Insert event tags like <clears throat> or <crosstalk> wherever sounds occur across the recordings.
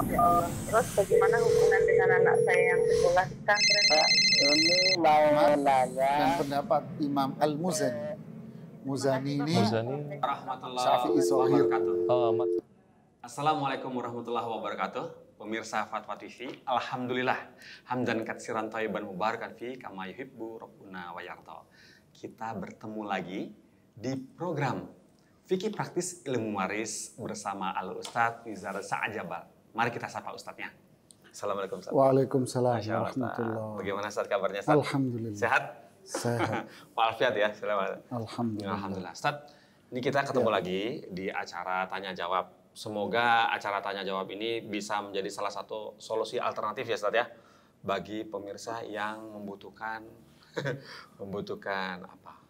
Eh, terus bagaimana hubungan dengan anak saya yang sekolah di pesantren ini mau nanya dan pendapat Imam Al Muzani eh, Muzani ini Muzani. Rahmatullahi Wabarakatuh oh, Assalamualaikum warahmatullahi wabarakatuh pemirsa Fatwa TV, Alhamdulillah. Hamdan katsiran taiban mubarakan fi kama yuhibbu Rabbuna wa Kita bertemu lagi di program Fikih Praktis Ilmu Waris bersama Al Ustadz Wizar Sa'ajabal. Mari kita sapa Ustadznya. Assalamualaikum Ustaz. Waalaikumsalam warahmatullahi Bagaimana Ustaz kabarnya Ustaz? Alhamdulillah. Sehat? Sehat. <laughs> Walafiat ya. Selamat. Alhamdulillah. Alhamdulillah. Ustaz, ini kita ketemu ya. lagi di acara Tanya Jawab. Semoga acara Tanya Jawab ini bisa menjadi salah satu solusi alternatif ya Ustaz ya. Bagi pemirsa yang membutuhkan <laughs> membutuhkan apa?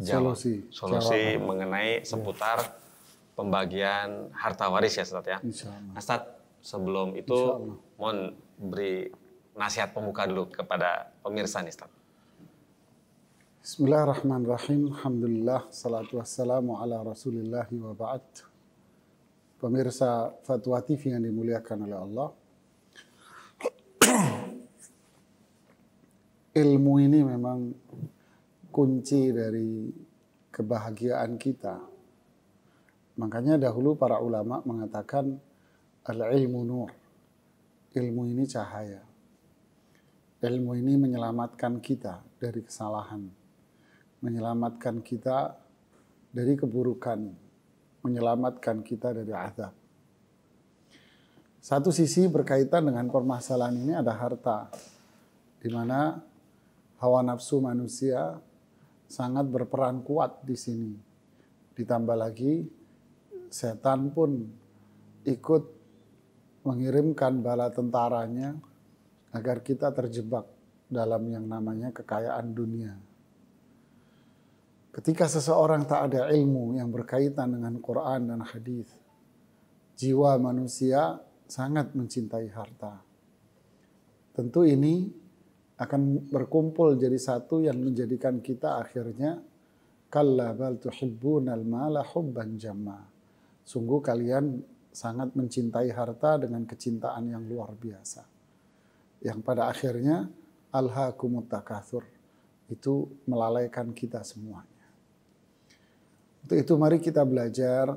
Jawab. Solusi. Solusi mengenai seputar ya. pembagian harta waris ya Ustaz ya. Insya nah, Ustaz, sebelum itu mohon beri nasihat pembuka dulu kepada pemirsa nih Ustaz. Bismillahirrahmanirrahim. Alhamdulillah. Salatu wassalamu ala rasulillah wa ba'd. Pemirsa Fatwa TV yang dimuliakan oleh Allah. <clears throat> Ilmu ini memang kunci dari kebahagiaan kita. Makanya dahulu para ulama mengatakan Al-ilmu nur. Ilmu ini cahaya. Ilmu ini menyelamatkan kita dari kesalahan. Menyelamatkan kita dari keburukan. Menyelamatkan kita dari azab. Satu sisi berkaitan dengan permasalahan ini ada harta. Di mana hawa nafsu manusia sangat berperan kuat di sini. Ditambah lagi setan pun ikut mengirimkan bala tentaranya agar kita terjebak dalam yang namanya kekayaan dunia. Ketika seseorang tak ada ilmu yang berkaitan dengan Quran dan hadis, jiwa manusia sangat mencintai harta. Tentu ini akan berkumpul jadi satu yang menjadikan kita akhirnya kalla bal tuhibbunal mala hubban jamma. Sungguh kalian sangat mencintai harta dengan kecintaan yang luar biasa. Yang pada akhirnya alhaakumut itu melalaikan kita semuanya. Untuk itu mari kita belajar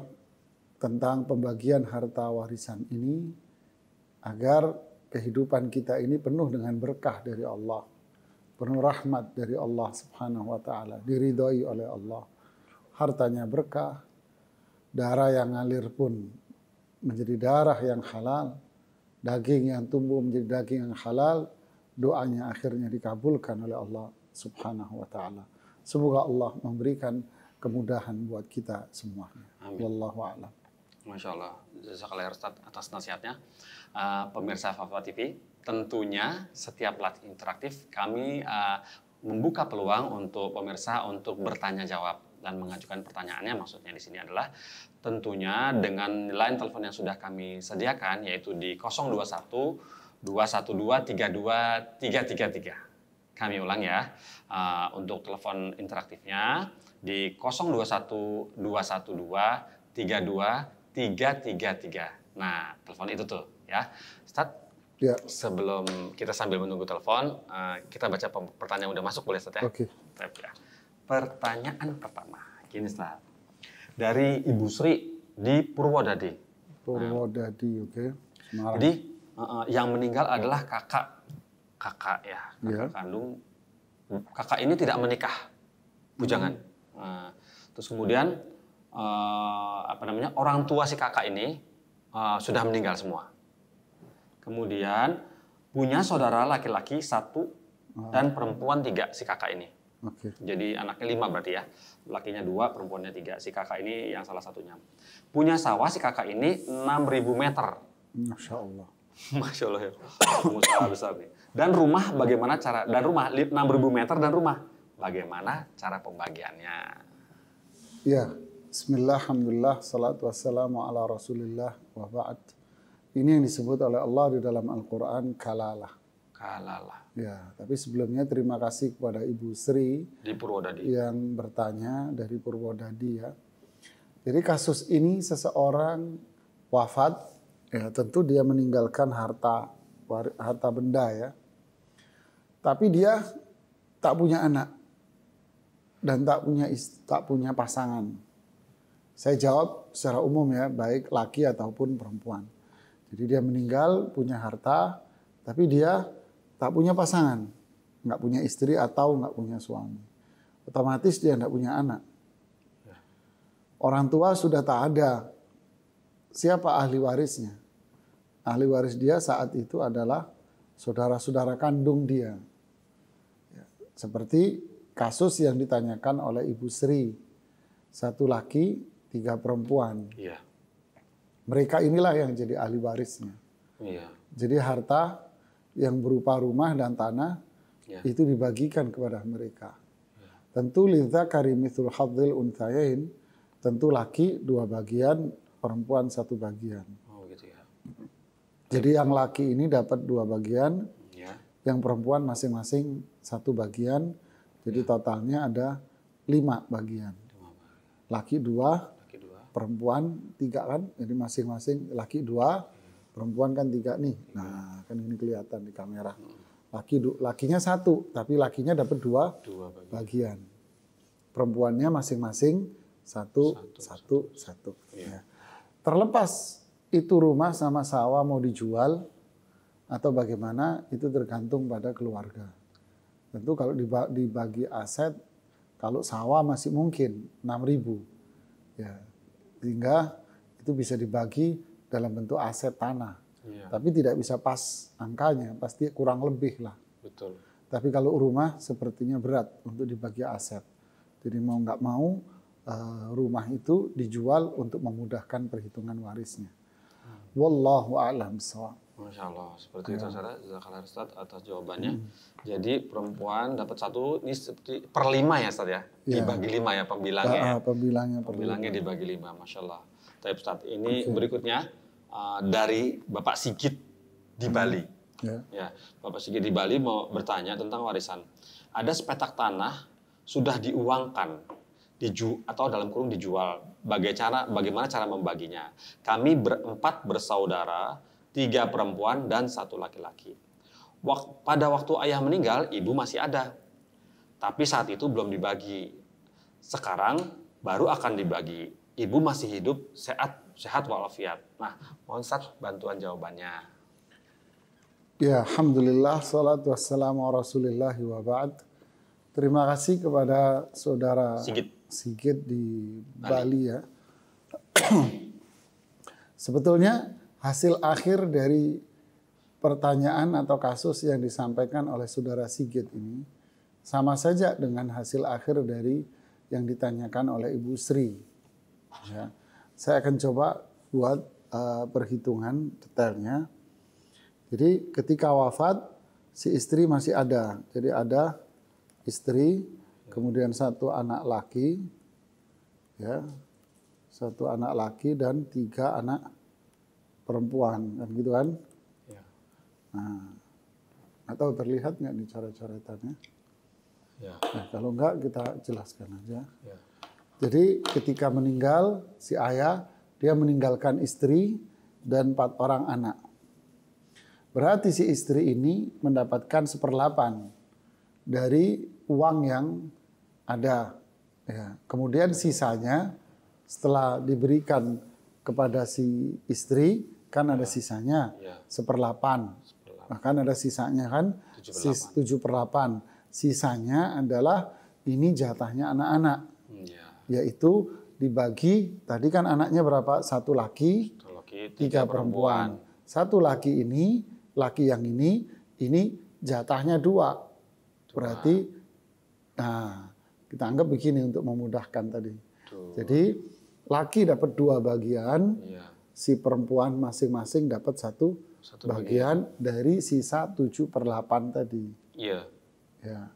tentang pembagian harta warisan ini agar kehidupan kita ini penuh dengan berkah dari Allah, penuh rahmat dari Allah Subhanahu wa taala, diridhoi oleh Allah. Hartanya berkah, darah yang ngalir pun menjadi darah yang halal, daging yang tumbuh menjadi daging yang halal, doanya akhirnya dikabulkan oleh Allah Subhanahu wa taala. Semoga Allah memberikan kemudahan buat kita semua. Amin. Wallahu a'lam. Masya Allah, jazakallah Ustaz atas nasihatnya. Uh, pemirsa Fafa TV, tentunya setiap latihan interaktif kami uh, membuka peluang untuk pemirsa untuk bertanya jawab dan mengajukan pertanyaannya maksudnya di sini adalah tentunya dengan line telepon yang sudah kami sediakan yaitu di 021 212 32 333. Kami ulang ya uh, untuk telepon interaktifnya di 021 212 32 333. Nah, telepon itu tuh ya. Start Ya. Sebelum kita sambil menunggu telepon, uh, kita baca pertanyaan yang udah masuk boleh Ustaz ya? Oke. Okay. Ya. Pertanyaan pertama, gini Ustaz. Dari Ibu Sri di Purwodadi. Purwodadi, nah. oke. Okay. Jadi uh, uh, yang meninggal adalah kakak, kakak ya, kakak ya. kandung. Kakak ini tidak menikah, bujangan. Hmm. Uh, terus kemudian uh, apa namanya orang tua si kakak ini uh, sudah meninggal semua. Kemudian punya saudara laki-laki satu ah. dan perempuan tiga si kakak ini. Okay. Jadi anaknya lima berarti ya. Lakinya dua, perempuannya tiga. Si kakak ini yang salah satunya. Punya sawah si kakak ini 6.000 meter. Masya Allah. Masya Allah ya. Masya besar nih. Dan rumah bagaimana cara, dan rumah 6.000 meter dan rumah. Bagaimana cara pembagiannya? Ya, Bismillah, Alhamdulillah, salatu wassalamu ala rasulillah wa ba'd. Ini yang disebut oleh Allah di dalam Al-Quran kalalah. Kalalah. Ya, tapi sebelumnya terima kasih kepada Ibu Sri di Purwodadi yang bertanya dari Purwodadi ya. Jadi kasus ini seseorang wafat, ya tentu dia meninggalkan harta harta benda ya. Tapi dia tak punya anak dan tak punya tak punya pasangan. Saya jawab secara umum ya, baik laki ataupun perempuan. Jadi dia meninggal punya harta, tapi dia tak punya pasangan, nggak punya istri atau nggak punya suami. Otomatis dia nggak punya anak. Orang tua sudah tak ada. Siapa ahli warisnya? Ahli waris dia saat itu adalah saudara-saudara kandung dia. Ya, seperti kasus yang ditanyakan oleh Ibu Sri. Satu laki, tiga perempuan. Yeah. Mereka inilah yang jadi ahli warisnya. Iya. Jadi harta yang berupa rumah dan tanah iya. itu dibagikan kepada mereka. Iya. Tentu liza karimithul hadzil untayain tentu laki dua bagian, perempuan satu bagian. Oh gitu ya. Jadi yang laki ini dapat dua bagian, ya. yang perempuan masing-masing satu bagian. Jadi ya. totalnya ada lima bagian. Laki dua, perempuan tiga kan, jadi masing-masing laki dua, perempuan kan tiga nih. Nah kan ini kelihatan di kamera. Laki lakinya satu, tapi lakinya dapat dua, dua bagian. Perempuannya masing-masing satu, satu, satu. satu. satu. Iya. Ya. Terlepas itu rumah sama sawah mau dijual atau bagaimana itu tergantung pada keluarga. Tentu kalau dibagi aset kalau sawah masih mungkin 6000 ya sehingga itu bisa dibagi dalam bentuk aset tanah. Iya. Tapi tidak bisa pas angkanya, pasti kurang lebih lah. Betul. Tapi kalau rumah sepertinya berat untuk dibagi aset. Jadi mau nggak mau eh, rumah itu dijual untuk memudahkan perhitungan warisnya. Hmm. Wallahu a'lam Masya Allah, seperti ya. itu iya. saudara Zakal Ustaz atas jawabannya. Hmm. Jadi perempuan dapat satu, ini seperti per lima ya Ustaz ya? ya? Dibagi lima ya pembilangnya. Ah, ya, ah, pembilangnya, pembilangnya. dibagi lima, Masya Allah. Tapi Ustaz, ini okay. berikutnya uh, dari Bapak Sigit di hmm. Bali. Ya. ya, Bapak Sigit di Bali mau bertanya tentang warisan. Ada sepetak tanah sudah diuangkan, diju atau dalam kurung dijual. cara, bagaimana cara membaginya? Kami berempat bersaudara tiga perempuan dan satu laki-laki. Pada waktu ayah meninggal, ibu masih ada. Tapi saat itu belum dibagi. Sekarang baru akan dibagi. Ibu masih hidup, sehat, sehat walafiat. Nah, mohon saat bantuan jawabannya. Ya, Alhamdulillah, salatu wassalamu wa rasulillahi wa ba'd. Terima kasih kepada saudara Sigit, Sigit di Bali, Bali ya. <clears throat> Sebetulnya hasil akhir dari pertanyaan atau kasus yang disampaikan oleh saudara Sigit ini sama saja dengan hasil akhir dari yang ditanyakan oleh Ibu Sri. Ya. Saya akan coba buat uh, perhitungan detailnya. Jadi ketika wafat si istri masih ada. Jadi ada istri, kemudian satu anak laki, ya, satu anak laki dan tiga anak perempuan kan gitu kan? Ya. Nah, nggak terlihat nggak nih cara coretannya Ya. Nah, kalau nggak kita jelaskan aja. Ya. Jadi ketika meninggal si ayah dia meninggalkan istri dan empat orang anak. Berarti si istri ini mendapatkan seperlapan dari uang yang ada. Ya. Kemudian sisanya setelah diberikan kepada si istri, kan ada iya. sisanya iya. seperlapan bahkan ada sisanya kan tujuh per 8 sisanya adalah ini jatahnya anak-anak iya. yaitu dibagi tadi kan anaknya berapa satu laki, tiga, perempuan. satu laki ini laki yang ini ini jatahnya dua berarti nah kita anggap begini untuk memudahkan tadi jadi laki dapat dua bagian si perempuan masing-masing dapat satu, satu bagian, dari sisa 7 per 8 tadi. Iya. Ya.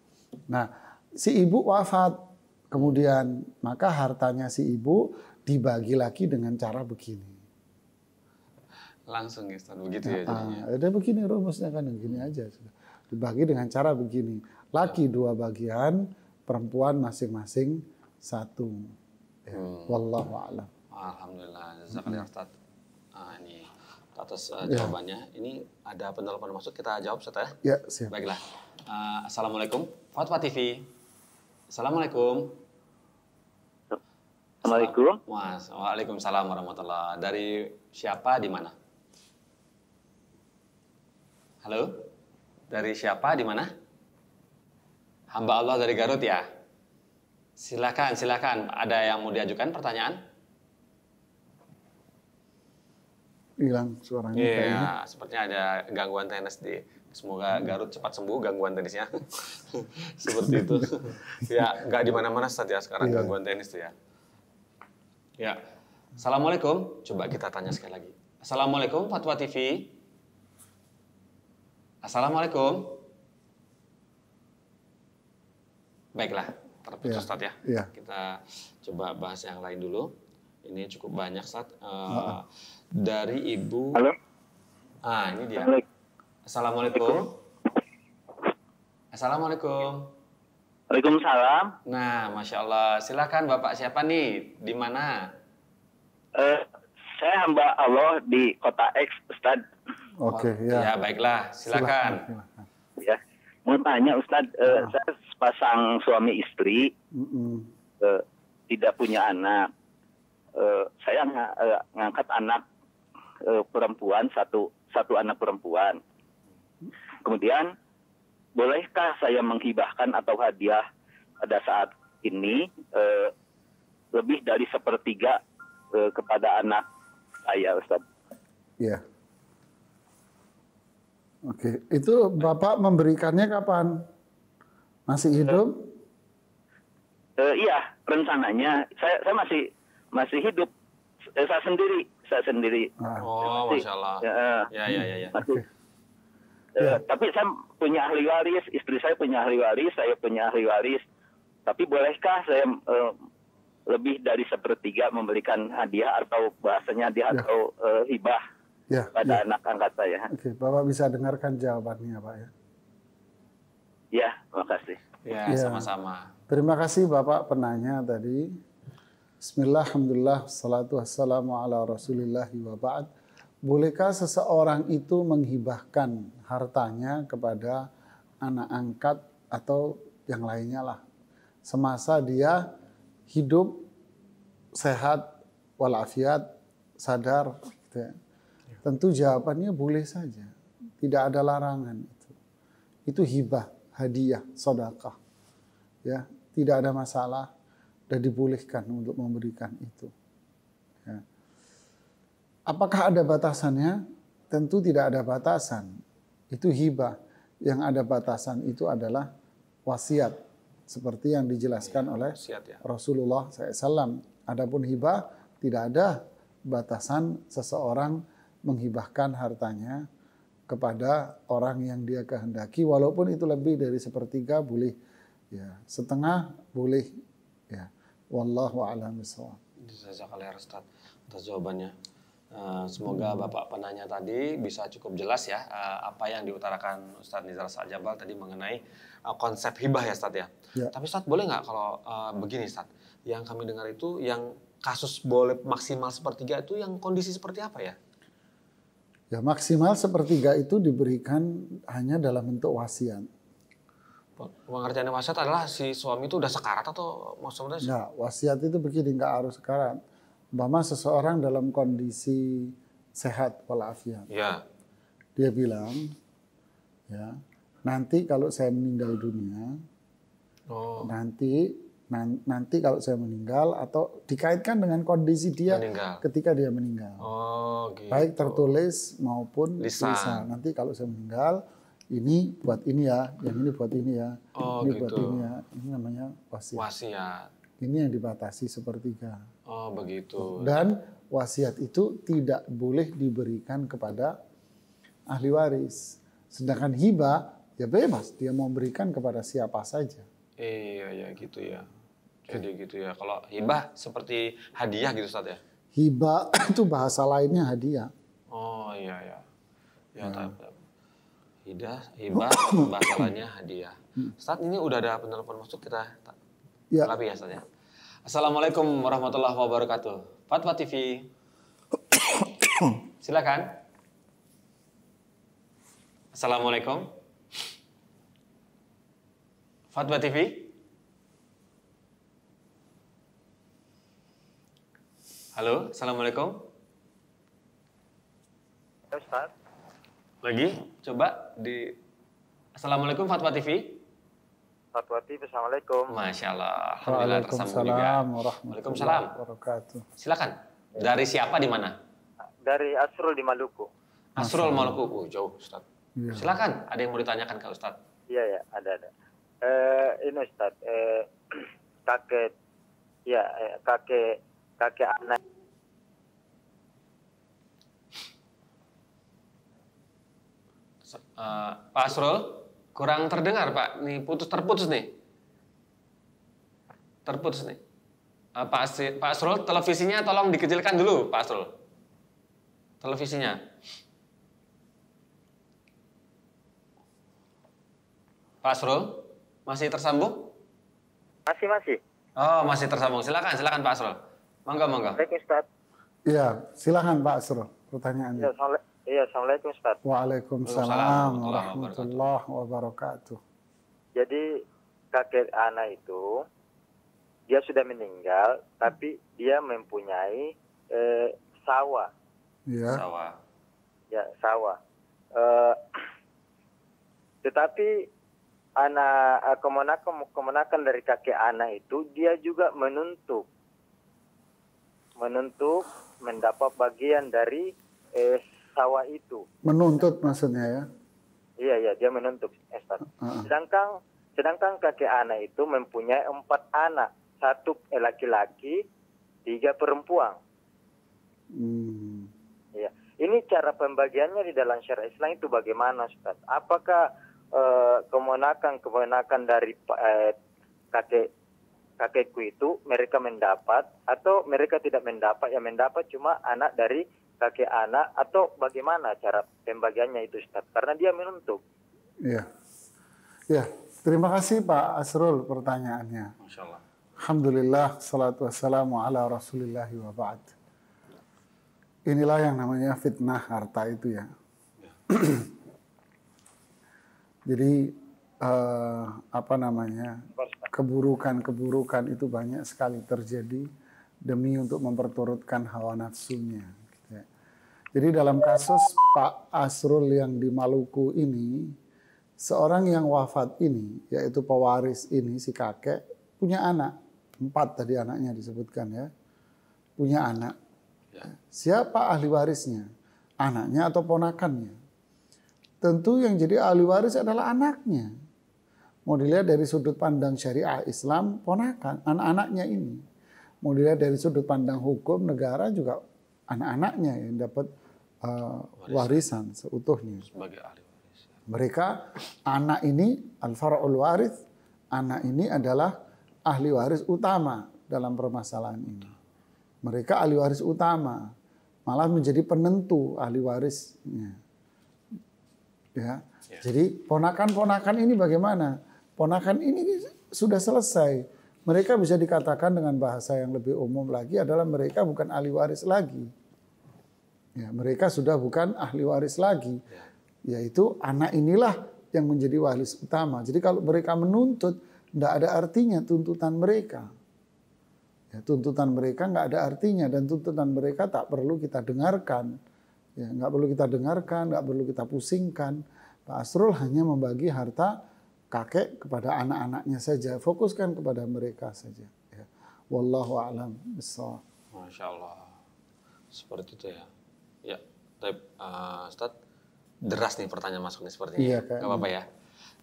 Nah, si ibu wafat. Kemudian maka hartanya si ibu dibagi lagi dengan cara begini. Langsung ya, begitu ya nah, jadinya. Ah, ada begini rumusnya kan, begini aja. sudah. Dibagi dengan cara begini. Laki ya. dua bagian, perempuan masing-masing satu. Ya. Hmm. Wallahu a'lam. Alhamdulillah, atas uh, jawabannya. Ya. Ini ada penelpon masuk, kita jawab setelah. Ya? ya, siap. Baiklah. Uh, Assalamualaikum, Fatwa TV. Assalamualaikum. Assalamualaikum. Mas, waalaikumsalam warahmatullah. Dari siapa di mana? Halo? Dari siapa di mana? Hamba Allah dari Garut ya. Silakan, silakan. Ada yang mau diajukan pertanyaan? hilang suaranya. Iya, sepertinya ada gangguan tenis di semoga Garut cepat sembuh gangguan tenisnya. <laughs> Seperti itu. <laughs> ya, nggak di mana-mana saat ya sekarang yeah. gangguan tenis tuh ya. Ya. Assalamualaikum. Coba kita tanya sekali lagi. Assalamualaikum Fatwa TV. Assalamualaikum. Baiklah, terputus yeah. ya. Yeah. Kita coba bahas yang lain dulu. Ini cukup banyak saat. Uh, uh -uh dari Ibu. Halo. Ah, ini dia. Assalamualaikum. Assalamualaikum. Waalaikumsalam. Nah, masya Allah. Silakan Bapak siapa nih? Di mana? Uh, saya hamba Allah di kota X, Ustad. Oke, okay, ya. Ya, baiklah. Silakan. Ya. Mau tanya Ustad, uh, eh, nah. saya sepasang suami istri. Uh, tidak punya anak. Uh, saya ng ngangkat anak e, perempuan satu satu anak perempuan. Kemudian bolehkah saya menghibahkan atau hadiah pada saat ini e, lebih dari sepertiga e, kepada anak saya, Ustaz? Iya. Yeah. Oke, okay. itu Bapak memberikannya kapan? Masih hidup? Uh, uh, iya, rencananya saya saya masih masih hidup saya sendiri saya sendiri. Ah. Oh, masya Allah. Ya, ya, ya, ya. ya. Okay. Ya. Uh, tapi saya punya ahli waris, istri saya punya ahli waris, saya punya ahli waris. Tapi bolehkah saya uh, lebih dari sepertiga memberikan hadiah atau bahasanya hadiah ya. atau uh, hibah ya, pada ya. anak angkat saya? Oke, Bapak bisa dengarkan jawabannya, Pak ya. Ya, terima kasih. Ya, ya. sama-sama. Ya. Terima kasih Bapak penanya tadi. Bismillah, Alhamdulillah, salatu wassalamu ala rasulillah wa ba'd. Bolehkah seseorang itu menghibahkan hartanya kepada anak angkat atau yang lainnya lah. Semasa dia hidup sehat walafiat, sadar. Gitu ya. ya. Tentu jawabannya boleh saja. Tidak ada larangan itu. Itu hibah, hadiah, sodakah. Ya, tidak ada masalah dan dibolehkan untuk memberikan itu. Ya. Apakah ada batasannya? Tentu tidak ada batasan. Itu hibah. Yang ada batasan itu adalah wasiat. Seperti yang dijelaskan ya, oleh wasiat, ya. Rasulullah SAW. Adapun hibah tidak ada batasan seseorang menghibahkan hartanya kepada orang yang dia kehendaki walaupun itu lebih dari sepertiga boleh ya setengah boleh Wallahu a'lam bishawab. Jazakallah ya, Ustaz atas jawabannya. Uh, semoga Bapak penanya tadi bisa cukup jelas ya uh, apa yang diutarakan Ustadz Nizar Sajabal tadi mengenai uh, konsep hibah ya Ustadz ya. ya. Tapi Ustadz boleh nggak kalau uh, begini Ustadz, yang kami dengar itu yang kasus boleh maksimal sepertiga itu yang kondisi seperti apa ya? Ya maksimal sepertiga itu diberikan hanya dalam bentuk wasiat. Pengertian wasiat adalah si suami itu udah sekarat atau maksudnya? Nggak, wasiat itu begini, nggak harus sekarat. Umpama seseorang dalam kondisi sehat walafiat. Ya. Dia bilang, ya, nanti kalau saya meninggal dunia, oh. nanti nanti kalau saya meninggal atau dikaitkan dengan kondisi dia meninggal. ketika dia meninggal. Oh, gitu. Baik tertulis maupun lisan. lisan. Nanti kalau saya meninggal, ini buat ini ya, yang ini buat ini ya, oh, ini gitu. buat ini ya. Ini namanya wasiat. Wasiat. Ini yang dibatasi sepertiga. Oh begitu. Dan wasiat itu tidak boleh diberikan kepada ahli waris. Sedangkan hibah ya bebas, dia mau berikan kepada siapa saja. Iya ya gitu ya. Jadi gitu ya. Kalau hibah seperti hadiah gitu saja. ya? Hibah <coughs> itu bahasa lainnya hadiah. Oh iya ya. Ya, ya. tak ida hibah bahasanya hadiah. Saat ini udah ada penelpon masuk kita ya. tapi ya saatnya Assalamualaikum warahmatullahi wabarakatuh. Fatwa TV. <coughs> Silakan. Assalamualaikum. Fatwa TV. Halo, Assalamualaikum. Ustaz. Lagi? Coba di Assalamualaikum Fatwa TV. Fatwa TV, Assalamualaikum. Masya Allah. Alhamdulillah tersambung juga. Waalaikumsalam. Wabarakatuh. Silakan. Dari siapa di mana? Dari Asrul di Maluku. Asrul Maluku, oh, jauh Ustaz. Ya. Silakan, ada yang mau ditanyakan Kak Ustaz? Iya, ya, ada, ada. Eh, ini Ustaz, eh, <clears throat> kakek, ya, eh, kakek, kakek anak Uh, Pak Asrul, kurang terdengar Pak. Nih putus terputus nih. Terputus nih. Uh, Pak, Asri, Pak Asrul, televisinya tolong dikecilkan dulu Pak Asrul. Televisinya. Pak Asrul, masih tersambung? Masih, masih. Oh, masih tersambung. Silakan, silakan Pak Asrul. Mangga, mangga. Baik, Ustaz. Iya, silakan Pak Asrul pertanyaannya. Ya, Iya, Assalamualaikum Ustaz. Waalaikumsalam warahmatullahi wabarakatuh. Jadi kakek Ana itu dia sudah meninggal tapi dia mempunyai eh, sawah. Iya. Sawah. Ya, sawah. Eh, <clears throat> tetapi anak eh, kemenakan kemenakan dari kakek Ana itu dia juga menuntut menuntut mendapat bagian dari eh, sawah itu. Menuntut maksudnya ya? Iya iya dia menuntut Esther. Uh-uh. Ah, ah. Sedangkan sedangkan kakek Ana itu mempunyai empat anak, satu laki-laki, tiga perempuan. Hmm. Iya. Ini cara pembagiannya di dalam syariat Islam itu bagaimana, Ustaz? Apakah uh, eh, kemenakan-kemenakan dari uh, kakek kakekku itu mereka mendapat atau mereka tidak mendapat yang mendapat cuma anak dari kakek anak atau bagaimana cara pembagiannya itu Ustaz? Karena dia menuntut. Iya. Ya, terima kasih Pak Asrul pertanyaannya. masya Allah. Alhamdulillah, salatu wassalamu ala rasulillahi wa ba'd. Inilah yang namanya fitnah harta itu ya. ya. <clears throat> Jadi eh, apa namanya keburukan-keburukan itu banyak sekali terjadi demi untuk memperturutkan hawa nafsunya. Jadi dalam kasus Pak Asrul yang di Maluku ini, seorang yang wafat ini, yaitu pewaris ini, si kakek, punya anak. Empat tadi anaknya disebutkan ya. Punya anak. Ya. Siapa ahli warisnya? Anaknya atau ponakannya? Tentu yang jadi ahli waris adalah anaknya. Mau dilihat dari sudut pandang syariah Islam, ponakan, anak-anaknya ini. Mau dilihat dari sudut pandang hukum negara juga anak-anaknya yang dapat uh, warisan. seutuhnya. Sebagai ahli waris. Mereka anak ini al-far'ul waris, anak ini adalah ahli waris utama dalam permasalahan ini. Mereka ahli waris utama, malah menjadi penentu ahli warisnya. Ya. ya. Jadi ponakan-ponakan ini bagaimana? Ponakan ini sudah selesai mereka bisa dikatakan dengan bahasa yang lebih umum lagi adalah mereka bukan ahli waris lagi. Ya, mereka sudah bukan ahli waris lagi. Ya. Yaitu anak inilah yang menjadi waris utama. Jadi kalau mereka menuntut, tidak ada artinya tuntutan mereka. Ya, tuntutan mereka nggak ada artinya dan tuntutan mereka tak perlu kita dengarkan. Ya, nggak perlu kita dengarkan, nggak perlu kita pusingkan. Pak Asrul hanya membagi harta kakek kepada anak-anaknya saja, fokuskan kepada mereka saja. Ya. Wallahu a'lam Masya Allah, seperti itu ya. Ya, tapi eh, uh, deras nih pertanyaan masuknya seperti Iya, Gak apa-apa ya.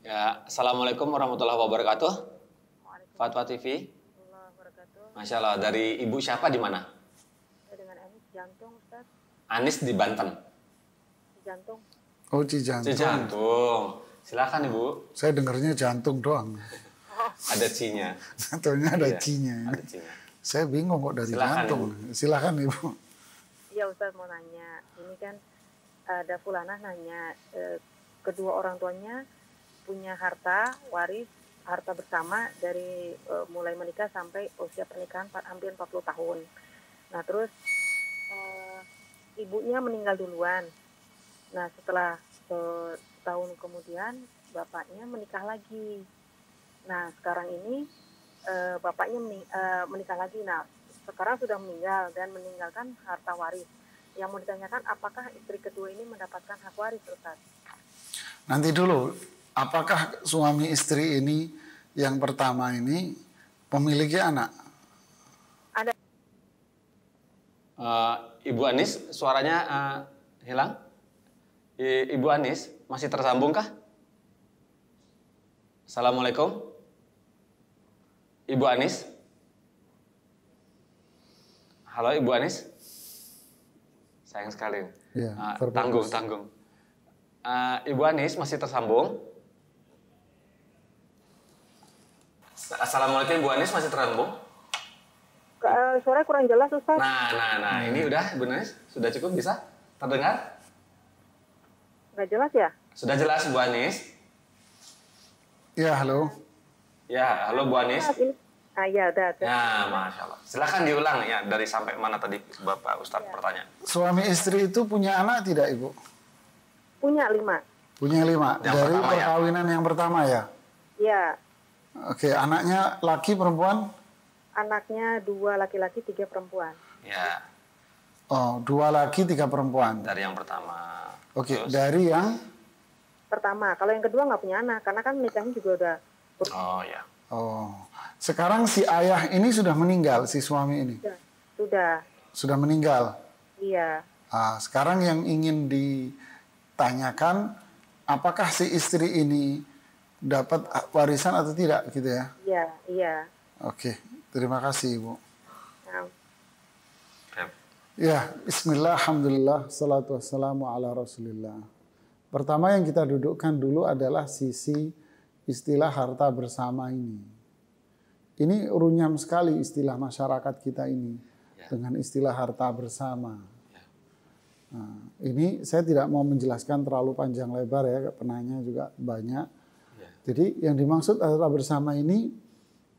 Ya, Assalamualaikum warahmatullahi wabarakatuh. Fatwa TV. Masya Allah, dari ibu siapa di mana? Dengan Anis Jantung, Ustaz. Anis di Banten. Di Jantung. Oh, di Jantung silakan Ibu. Saya dengarnya jantung doang. ada cinya. Satunya ada iya, cinya. Saya bingung kok dari Silahkan, jantung. Ibu. Silahkan Ibu. ya Ustaz mau nanya. Ini kan ada Fulana nanya. Eh, kedua orang tuanya punya harta waris harta bersama dari eh, mulai menikah sampai usia pernikahan hampir 40 tahun. Nah terus eh, ibunya meninggal duluan. Nah setelah eh, tahun kemudian bapaknya menikah lagi. Nah sekarang ini e, bapaknya meni, e, eh, menikah lagi. Nah sekarang sudah meninggal dan meninggalkan harta waris. Yang mau ditanyakan apakah istri kedua ini mendapatkan hak waris Ustaz? Nanti dulu, apakah suami istri ini yang pertama ini memiliki anak? Ada. Uh, Ibu Anis, suaranya uh, hilang? I Ibu Anis, masih tersambung kah? Assalamualaikum. Ibu Anis? Halo Ibu Anis? Sayang sekali. Ya, uh, tanggung, tanggung. Uh, Ibu Anis masih tersambung? Assalamualaikum Ibu Anis masih tersambung? Uh, suara kurang jelas Ustaz. Nah, nah, nah. Ini udah Ibu Anis? Sudah cukup bisa? Terdengar? Sudah jelas ya? Sudah jelas, Bu Anis. Ya, halo. Ya, halo Bu Anis. Ah, ya, udah, udah. Nah, Masya Allah. Silahkan diulang ya dari sampai mana tadi Bapak Ustadz ya. pertanyaan. Suami istri itu punya anak tidak, Ibu? Punya lima. Punya lima. Yang dari pertama, ya? perkawinan ya? yang pertama ya? Iya. Oke, anaknya laki perempuan? Anaknya dua laki-laki, tiga perempuan. Ya. Oh, dua laki, tiga perempuan. Dari yang pertama. Oke, okay, dari yang pertama. Kalau yang kedua nggak punya anak karena kan nikahnya juga udah. Oh ya. Oh, sekarang si ayah ini sudah meninggal si suami ini. Sudah. Sudah, meninggal. Iya. Nah, sekarang yang ingin ditanyakan, apakah si istri ini dapat warisan atau tidak gitu ya? Iya, iya. Oke, terima kasih ibu. Ya, bismillah, alhamdulillah, salatu wassalamu ala rasulillah. Pertama yang kita dudukkan dulu adalah sisi istilah harta bersama ini. Ini runyam sekali istilah masyarakat kita ini ya. dengan istilah harta bersama. Ya. Nah, ini saya tidak mau menjelaskan terlalu panjang lebar ya, penanya juga banyak. Ya. Jadi yang dimaksud harta bersama ini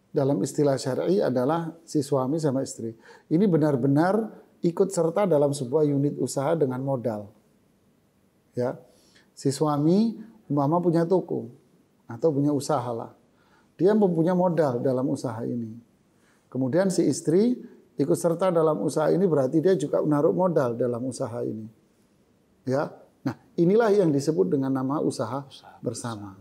dalam istilah syar'i adalah si suami sama istri. Ini benar-benar ikut serta dalam sebuah unit usaha dengan modal. Ya. Si suami umpama punya toko atau punya usaha lah. Dia mempunyai modal dalam usaha ini. Kemudian si istri ikut serta dalam usaha ini berarti dia juga menaruh modal dalam usaha ini. Ya. Nah, inilah yang disebut dengan nama usaha, bersama.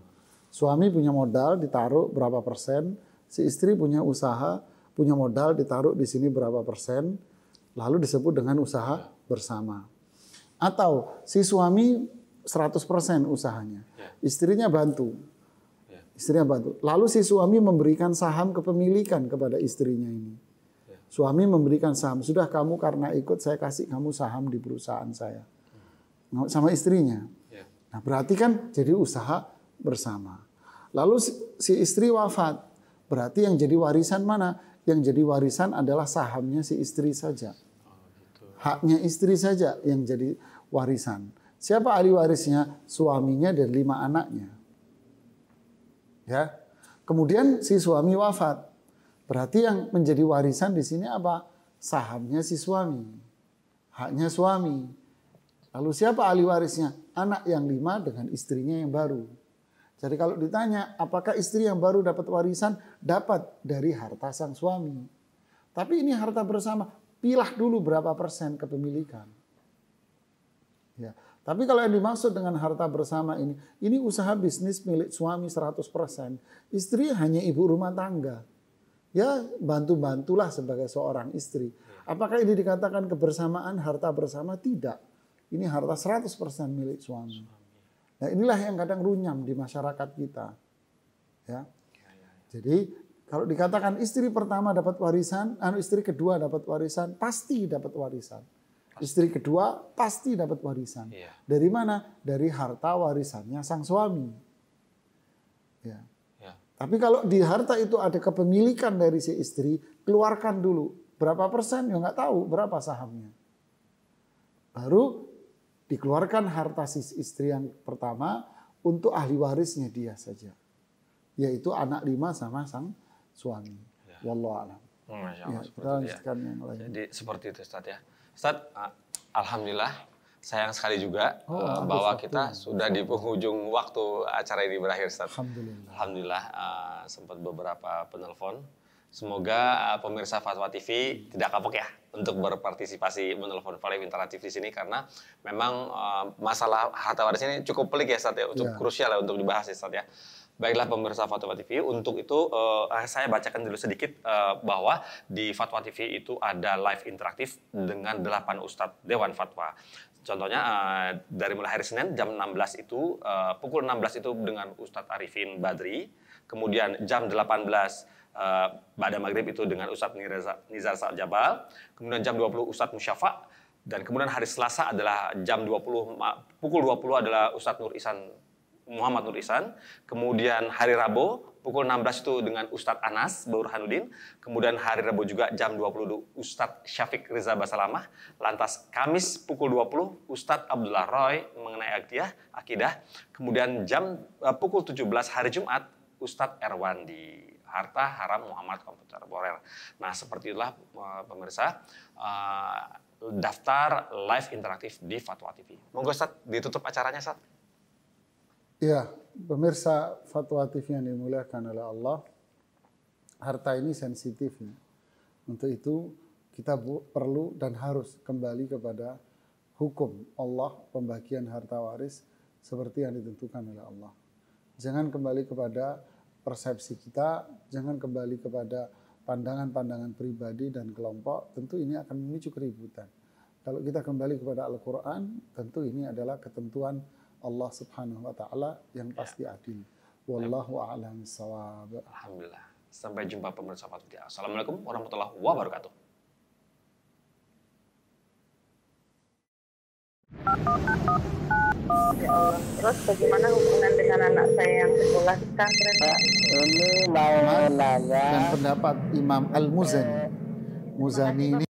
Suami punya modal ditaruh berapa persen, si istri punya usaha, punya modal ditaruh di sini berapa persen, lalu disebut dengan usaha ya. bersama. Atau si suami 100% usahanya. Ya. Istrinya bantu. Ya. Istrinya bantu. Lalu si suami memberikan saham kepemilikan kepada istrinya ini. Suami memberikan saham. Sudah kamu karena ikut saya kasih kamu saham di perusahaan saya. Sama istrinya. Nah berarti kan jadi usaha bersama. Lalu si istri wafat. Berarti yang jadi warisan mana? Yang jadi warisan adalah sahamnya si istri saja. Haknya istri saja yang jadi warisan. Siapa ahli warisnya? Suaminya dan lima anaknya. Ya. Kemudian si suami wafat. Berarti yang menjadi warisan di sini apa? Sahamnya si suami. Haknya suami. Lalu siapa ahli warisnya? Anak yang lima dengan istrinya yang baru. Jadi kalau ditanya apakah istri yang baru dapat warisan dapat dari harta sang suami. Tapi ini harta bersama, pilah dulu berapa persen kepemilikan. Ya. Tapi kalau yang dimaksud dengan harta bersama ini, ini usaha bisnis milik suami 100%, istri hanya ibu rumah tangga. Ya, bantu-bantulah sebagai seorang istri. Apakah ini dikatakan kebersamaan harta bersama? Tidak. Ini harta 100% milik suami. Nah, inilah yang kadang runyam di masyarakat kita. Ya. Jadi kalau dikatakan istri pertama dapat warisan, anu istri kedua dapat warisan, pasti dapat warisan. Istri kedua pasti dapat warisan. Iya. Dari mana? Dari harta warisannya sang suami. Ya. ya. Tapi kalau di harta itu ada kepemilikan dari si istri, keluarkan dulu berapa persen ya nggak tahu berapa sahamnya. Baru dikeluarkan harta si istri yang pertama untuk ahli warisnya dia saja, yaitu anak lima sama sang suami. Ya. Wallahu a'lam. Oh, masya Allah, ya, lanjutkan ya. Jadi seperti itu Ustaz ya. Ustaz, Alhamdulillah sayang sekali juga oh, uh, bahwa waktu. kita ya. sudah di penghujung waktu acara ini berakhir Ustaz. Alhamdulillah. Alhamdulillah uh, sempat beberapa penelpon. Semoga uh, pemirsa Fatwa TV tidak kapok ya untuk berpartisipasi menelpon paling Interaktif di sini karena memang uh, masalah harta waris ini cukup pelik ya Ustaz ya, cukup yeah. krusial ya untuk dibahas ya Ustaz ya. Baiklah pemirsa Fatwa TV, untuk itu uh, saya bacakan dulu sedikit uh, bahwa di Fatwa TV itu ada live interaktif dengan 8 Ustadz Dewan Fatwa. Contohnya uh, dari mulai hari Senin jam 16 itu, uh, pukul 16 itu dengan Ustadz Arifin Badri, kemudian jam 18 uh, pada maghrib itu dengan Ustadz Nizar Sa'ad Jabal, kemudian jam 20 Ustadz Musyafa, dan kemudian hari Selasa adalah jam 20, pukul 20 adalah Ustadz Nur Isan Muhammad Nur Isan, kemudian hari Rabu pukul 16 itu dengan Ustadz Anas Burhanuddin, kemudian hari Rabu juga jam 20 Ustadz Syafiq Riza Basalamah, lantas Kamis pukul 20 Ustadz Abdullah Roy mengenai akidah, akidah. kemudian jam uh, pukul 17 hari Jumat Ustadz Erwan di harta haram Muhammad Komputer Borel. Nah seperti itulah uh, pemirsa uh, daftar live interaktif di Fatwa TV. Monggo Ustadz ditutup acaranya Ustadz. Ya, pemirsa fatwa TV yang dimuliakan oleh Allah, harta ini sensitif. Ya. Untuk itu kita perlu dan harus kembali kepada hukum Allah pembagian harta waris seperti yang ditentukan oleh Allah. Jangan kembali kepada persepsi kita, jangan kembali kepada pandangan-pandangan pribadi dan kelompok, tentu ini akan memicu keributan. Kalau kita kembali kepada Al-Quran, tentu ini adalah ketentuan Allah Subhanahu wa taala yang ya. pasti ya. adil. Wallahu a'lam sawab. Alhamdulillah. Sampai jumpa pemirsa Fatihah. Assalamualaikum warahmatullahi wabarakatuh. Ya Terus bagaimana hubungan dengan anak saya yang sekolah di pesantren Pak? Ini mau nanya. Dan pendapat Imam Al eh, Muzani. Muzani ini